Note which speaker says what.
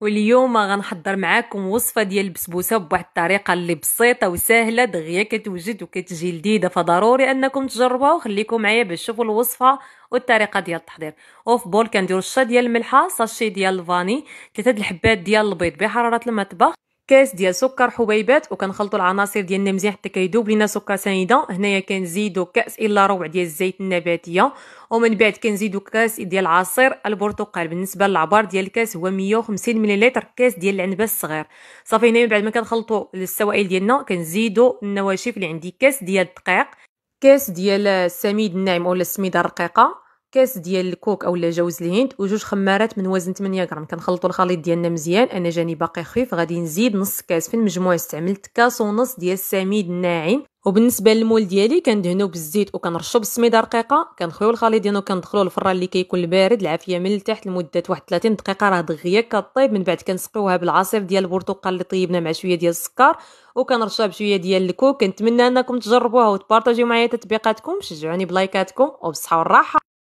Speaker 1: واليوم غنحضر معاكم وصفه ديال البسبوسه بواحد الطريقه اللي بسيطه وسهله دغيا كتوجد وكتجي لذيذه فضروري انكم تجربوها وخليكم معايا باش تشوفوا الوصفه والطريقه ديال التحضير وفي بول كنديروا الشا ديال الملحه ساشي ديال الفاني ثلاثه الحبات ديال البيض بحراره المطبخ كاس ديال سكر حبيبات وكنخلطوا العناصر ديالنا مزيان حتى كيذوب لينا سكر سنيده هنايا كنزيدوا كاس الا ربع ديال الزيت النباتيه ومن بعد كنزيدوا كاس ديال عصير البرتقال بالنسبه للعبار ديال الكاس هو 150 مليلتر كاس ديال العنبه الصغير صافي هنايا من بعد ما كنخلطوا السوائل ديالنا كنزيدوا النواشف اللي عندي كاس ديال الدقيق كاس ديال السميد الناعم ولا السميده الرقيقه كاس ديال الكوك اولا جوز الهند وجوج خمارات من وزن 8 غرام كنخلطوا الخليط ديالنا مزيان انا جاني باقي خفيف غادي نزيد نص كاس في المجموع استعملت كاس ونص ديال السميد الناعم وبالنسبه للمول ديالي كندهنو بالزيت وكنرشو بالسميده رقيقه كنخويو الخليط ديالنا وكندخلوه الفران اللي كيكون بارد العافيه من التحت لمده واحد 30 دقيقه راه دغيا كطيب من بعد كنسقيوها بالعصير ديال البرتقال اللي طيبنا مع شويه ديال السكر وكنرشها بشويه ديال الكوك كنتمنى انكم تجربوها وتبارطاجيو معايا تطبيقاتكم شجعوني بلايكاتكم وبالصحه والراحه